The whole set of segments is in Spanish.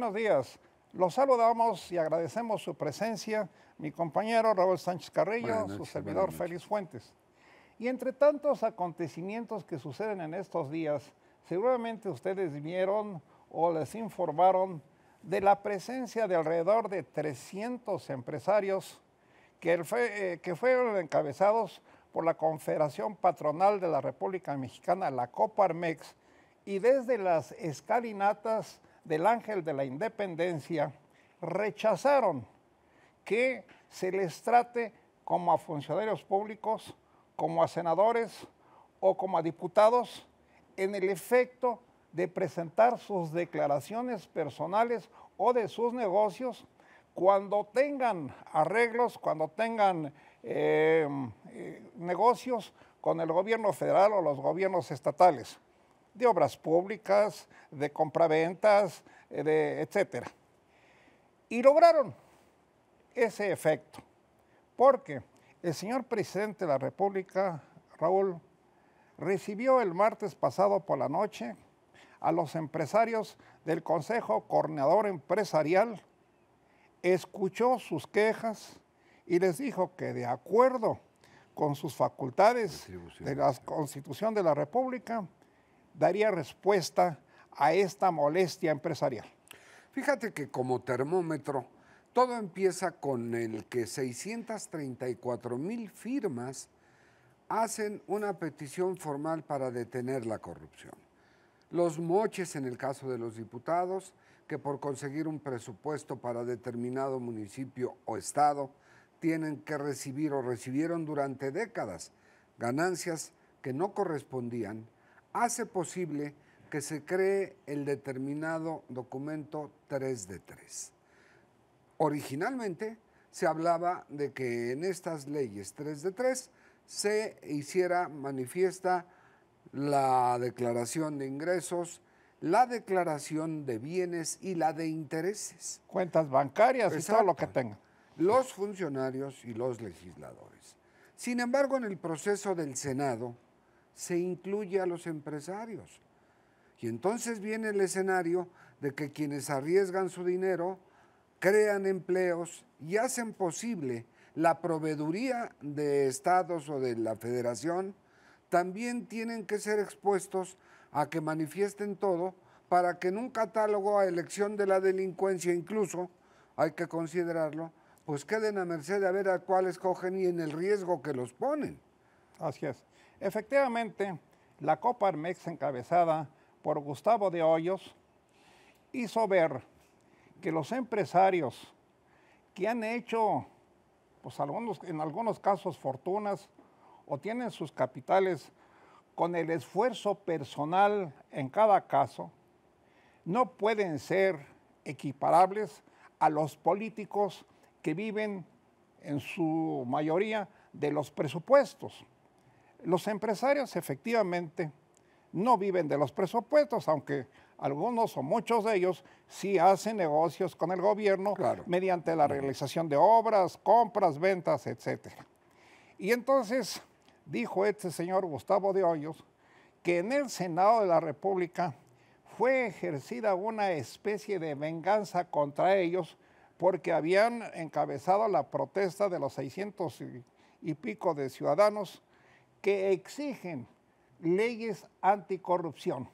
buenos días. Los saludamos y agradecemos su presencia, mi compañero Raúl Sánchez Carrillo, su servidor Félix Fuentes. Y entre tantos acontecimientos que suceden en estos días, seguramente ustedes vieron o les informaron de la presencia de alrededor de 300 empresarios que, eh, que fueron encabezados por la Confederación Patronal de la República Mexicana, la Coparmex, y desde las escalinatas del Ángel de la Independencia rechazaron que se les trate como a funcionarios públicos, como a senadores o como a diputados en el efecto de presentar sus declaraciones personales o de sus negocios cuando tengan arreglos, cuando tengan eh, eh, negocios con el gobierno federal o los gobiernos estatales de obras públicas, de compraventas, eh, de, etc. Y lograron ese efecto, porque el señor presidente de la República, Raúl, recibió el martes pasado por la noche a los empresarios del Consejo Coordinador Empresarial, escuchó sus quejas y les dijo que de acuerdo con sus facultades de la Constitución de la República, daría respuesta a esta molestia empresarial? Fíjate que como termómetro, todo empieza con el que 634 mil firmas hacen una petición formal para detener la corrupción. Los moches en el caso de los diputados, que por conseguir un presupuesto para determinado municipio o estado, tienen que recibir o recibieron durante décadas ganancias que no correspondían hace posible que se cree el determinado documento 3 de 3. Originalmente se hablaba de que en estas leyes 3 de 3 se hiciera manifiesta la declaración de ingresos, la declaración de bienes y la de intereses. Cuentas bancarias y todo lo que tenga. Los funcionarios y los legisladores. Sin embargo, en el proceso del Senado, se incluye a los empresarios. Y entonces viene el escenario de que quienes arriesgan su dinero crean empleos y hacen posible la proveeduría de estados o de la federación, también tienen que ser expuestos a que manifiesten todo para que en un catálogo a elección de la delincuencia incluso, hay que considerarlo, pues queden a merced de a ver a cuál escogen y en el riesgo que los ponen. Así es. Efectivamente, la Copa Armex encabezada por Gustavo de Hoyos hizo ver que los empresarios que han hecho, pues, en algunos casos, fortunas o tienen sus capitales con el esfuerzo personal en cada caso, no pueden ser equiparables a los políticos que viven en su mayoría de los presupuestos. Los empresarios efectivamente no viven de los presupuestos, aunque algunos o muchos de ellos sí hacen negocios con el gobierno mediante la realización de obras, compras, ventas, etc. Y entonces dijo este señor Gustavo de Hoyos que en el Senado de la República fue ejercida una especie de venganza contra ellos porque habían encabezado la protesta de los 600 y pico de ciudadanos que exigen leyes anticorrupción.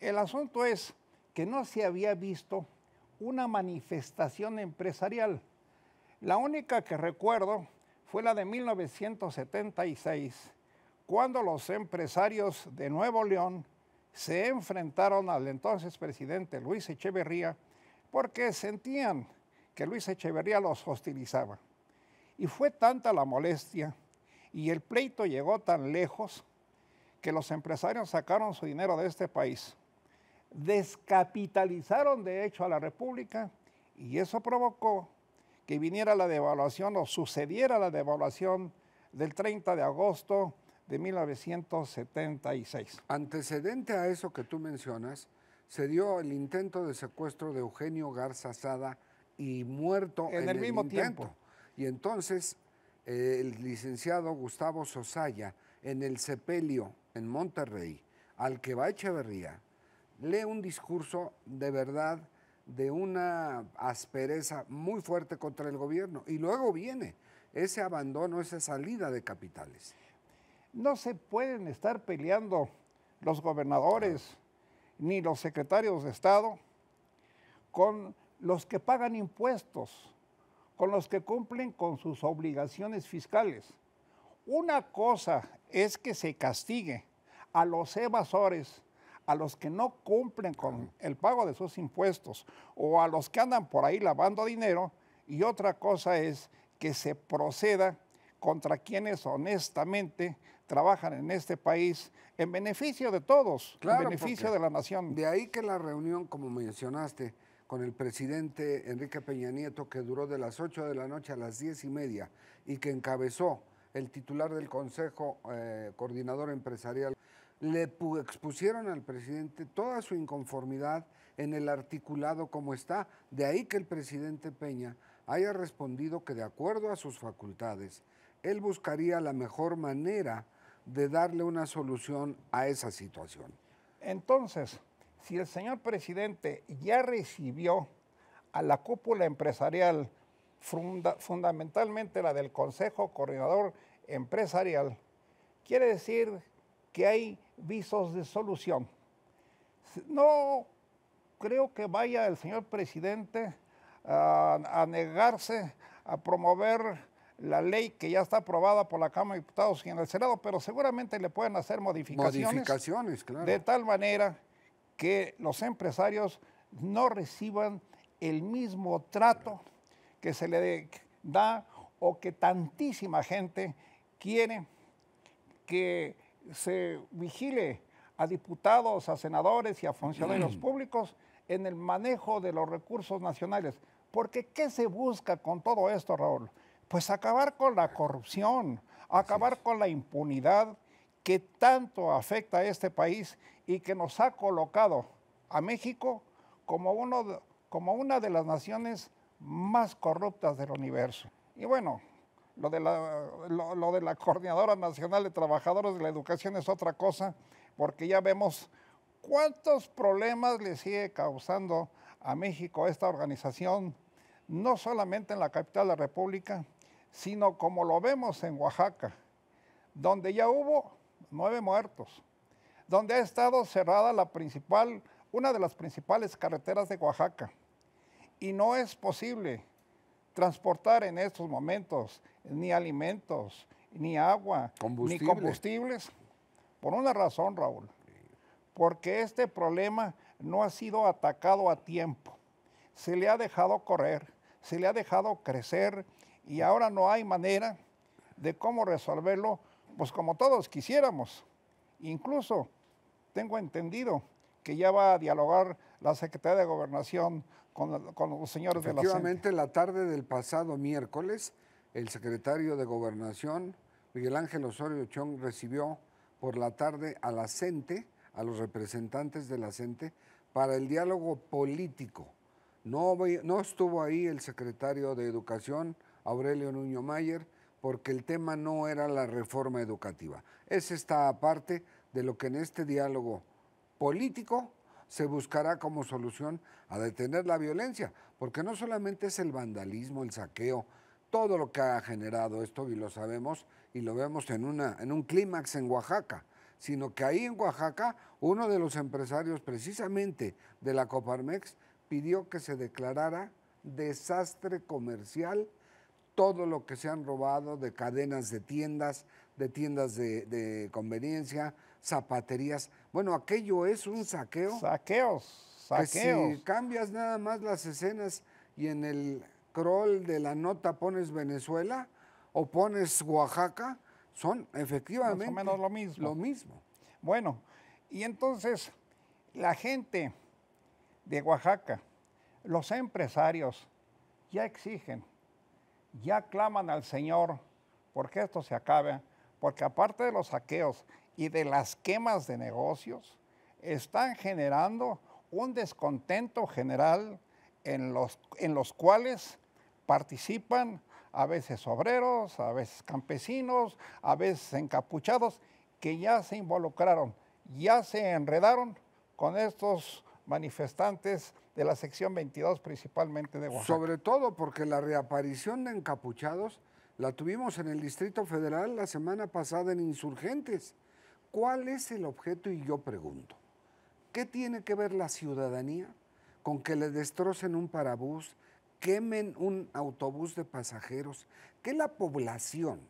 El asunto es que no se había visto una manifestación empresarial. La única que recuerdo fue la de 1976, cuando los empresarios de Nuevo León se enfrentaron al entonces presidente Luis Echeverría porque sentían que Luis Echeverría los hostilizaba. Y fue tanta la molestia y el pleito llegó tan lejos que los empresarios sacaron su dinero de este país, descapitalizaron de hecho a la República y eso provocó que viniera la devaluación o sucediera la devaluación del 30 de agosto de 1976. Antecedente a eso que tú mencionas, se dio el intento de secuestro de Eugenio Garza Sada y muerto en, el, mismo tiempo. Y entonces eh, el licenciado Gustavo Sosaya en el sepelio en Monterrey, al que va Echeverría, lee un discurso de verdad de una aspereza muy fuerte contra el gobierno y luego viene ese abandono, esa salida de capitales. No se pueden estar peleando los gobernadores ni los secretarios de Estado con los que pagan impuestos con los que cumplen con sus obligaciones fiscales. Una cosa es que se castigue a los evasores, a los que no cumplen con el pago de sus impuestos o a los que andan por ahí lavando dinero, y otra cosa es que se proceda contra quienes honestamente trabajan en este país en beneficio de todos, en beneficio de la nación. De ahí que la reunión, como mencionaste, con el presidente Enrique Peña Nieto que duró de las 8 de la noche a las 10 y media y que encabezó el titular del Consejo eh, Coordinador Empresarial, le expusieron al presidente toda su inconformidad en el articulado como está. De ahí que el presidente Peña haya respondido que de acuerdo a sus facultades, él buscaría la mejor manera de darle una solución a esa situación. Entonces, si el señor presidente ya recibió a la cúpula empresarial, fundamentalmente la del Consejo Coordinador Empresarial, quiere decir que hay visos de solución. No creo que vaya el señor presidente a, a negarse a promover la ley que ya está aprobada por la Cámara de Diputados y en el Senado, pero seguramente le pueden hacer modificaciones. Modificaciones, claro. De tal manera que los empresarios no reciban el mismo trato que se le da o que tantísima gente quiere que se vigile a diputados, a senadores y a funcionarios públicos en el manejo de los recursos nacionales. Porque ¿qué se busca con todo esto, Raúl? Pues acabar con la corrupción, acabar con la impunidad que tanto afecta a este país y que nos ha colocado a México como, uno, como una de las naciones más corruptas del universo. Y bueno, lo de, lo, lo de la Coordinadora Nacional de Trabajadores de la Educación es otra cosa, porque ya vemos cuántos problemas le sigue causando a México esta organización, no solamente en la capital de la República, sino como lo vemos en Oaxaca, donde ya hubo nueve muertos, donde ha estado cerrada la principal, una de las principales carreteras de Oaxaca. Y no es posible transportar en estos momentos ni alimentos, ni agua, ni combustibles, por una razón, Raúl, porque este problema no ha sido atacado a tiempo. Se le ha dejado correr, se le ha dejado crecer y ahora no hay manera de cómo resolverlo pues como todos quisiéramos. Incluso tengo entendido que ya va a dialogar la Secretaría de Gobernación con, los señores de la e Efectivamente, la tarde del pasado miércoles, el secretario de Gobernación, Miguel Ángel Osorio Chong, recibió por la tarde a la CENTE, a los representantes de la CENTE, para el diálogo político. No, no estuvo ahí el secretario de Educación, Aurelio Nuño Mayer, porque el tema no era la reforma educativa. Es esta parte de lo que en este diálogo político se buscará como solución a detener la violencia, porque no solamente es el vandalismo, el saqueo, todo lo que ha generado esto, y lo sabemos, y lo vemos en, una, en un clímax en Oaxaca, sino que ahí en Oaxaca uno de los empresarios precisamente de la Coparmex pidió que se declarara desastre comercial todo lo que se han robado de cadenas de tiendas, de tiendas de, conveniencia, zapaterías. Bueno, aquello es un saqueo. Saqueos, saqueos. si cambias nada más las escenas y en el crawl de la nota pones Venezuela o pones Oaxaca, son efectivamente más o menos lo mismo. Lo mismo. Bueno, y entonces la gente de Oaxaca, los empresarios ya exigen ya claman al Señor porque esto se acabe, porque aparte de los saqueos y de las quemas de negocios, están generando un descontento general en los, en los cuales participan a veces obreros, a veces campesinos, a veces encapuchados, que ya se involucraron, ya se enredaron con estos manifestantes de la sección 22 principalmente de Oaxaca. Sobre todo porque la reaparición de encapuchados la tuvimos en el Distrito Federal la semana pasada en insurgentes. ¿Cuál es el objeto? Y yo pregunto, ¿qué tiene que ver la ciudadanía con que le destrocen un parabús, quemen un autobús de pasajeros? ¿Qué la población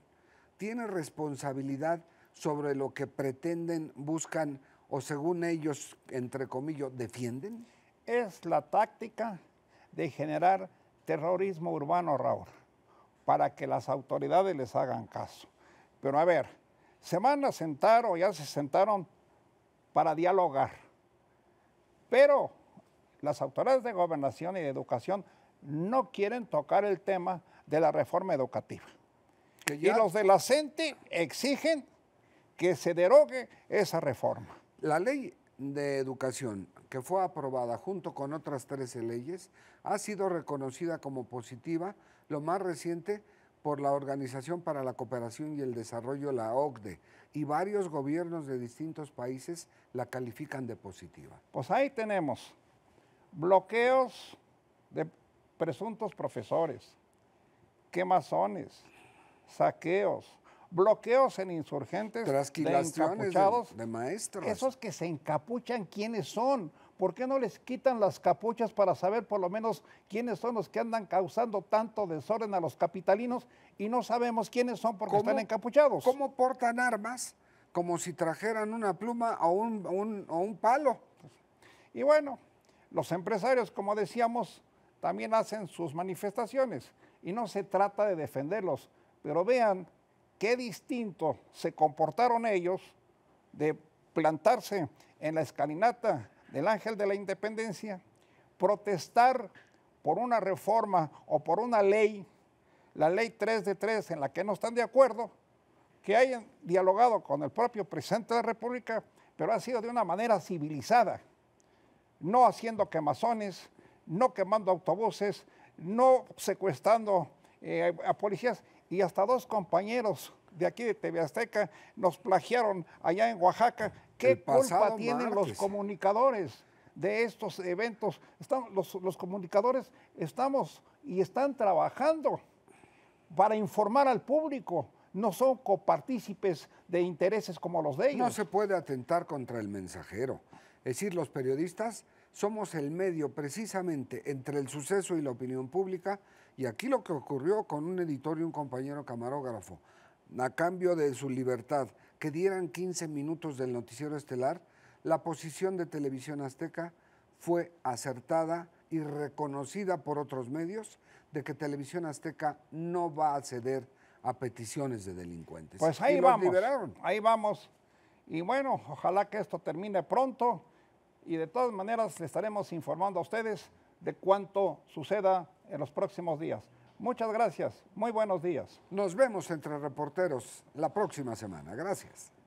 tiene responsabilidad sobre lo que pretenden, buscan o según ellos, entre comillas, defienden? Es la táctica de generar terrorismo urbano, Raúl, para que las autoridades les hagan caso. Pero a ver, se van a sentar o ya se sentaron para dialogar, pero las autoridades de gobernación y de educación no quieren tocar el tema de la reforma educativa. Y los de la CENTE exigen que se derogue esa reforma. La ley de educación, que fue aprobada junto con otras 13 leyes, ha sido reconocida como positiva, lo más reciente por la Organización para la Cooperación y el Desarrollo, la OCDE, y varios gobiernos de distintos países la califican de positiva. Pues ahí tenemos bloqueos de presuntos profesores, quemazones, saqueos, bloqueos en insurgentes, de De, maestros. Esos que se encapuchan, ¿quiénes son? ¿Por qué no les quitan las capuchas para saber por lo menos quiénes son los que andan causando tanto desorden a los capitalinos y no sabemos quiénes son porque están encapuchados? ¿Cómo portan armas como si trajeran una pluma o un palo? Y bueno, los empresarios, como decíamos, también hacen sus manifestaciones y no se trata de defenderlos, pero vean qué distinto se comportaron ellos de plantarse en la escalinata del Ángel de la Independencia, protestar por una reforma o por una ley, la ley 3 de 3 en la que no están de acuerdo, que hayan dialogado con el propio presidente de la República, pero ha sido de una manera civilizada, no haciendo quemazones, no quemando autobuses, no secuestrando eh, a policías y hasta dos compañeros de aquí de TV Azteca nos plagiaron allá en Oaxaca. ¿Qué culpa tienen los comunicadores de estos eventos? los, los comunicadores estamos y están trabajando para informar al público no son copartícipes de intereses como los de ellos. No se puede atentar contra el mensajero. Es decir, los periodistas somos el medio precisamente entre el suceso y la opinión pública, y aquí lo que ocurrió con un editor y un compañero camarógrafo, a cambio de su libertad, que dieran 15 minutos del noticiero estelar, la posición de Televisión Azteca fue acertada y reconocida por otros medios de que Televisión Azteca no va a ceder a peticiones de delincuentes. Pues ahí vamos. Ahí vamos. Y bueno, ojalá que esto termine pronto y de todas maneras le estaremos informando a ustedes de cuánto suceda en los próximos días. Muchas gracias, muy buenos días. Nos vemos entre reporteros la próxima semana. Gracias.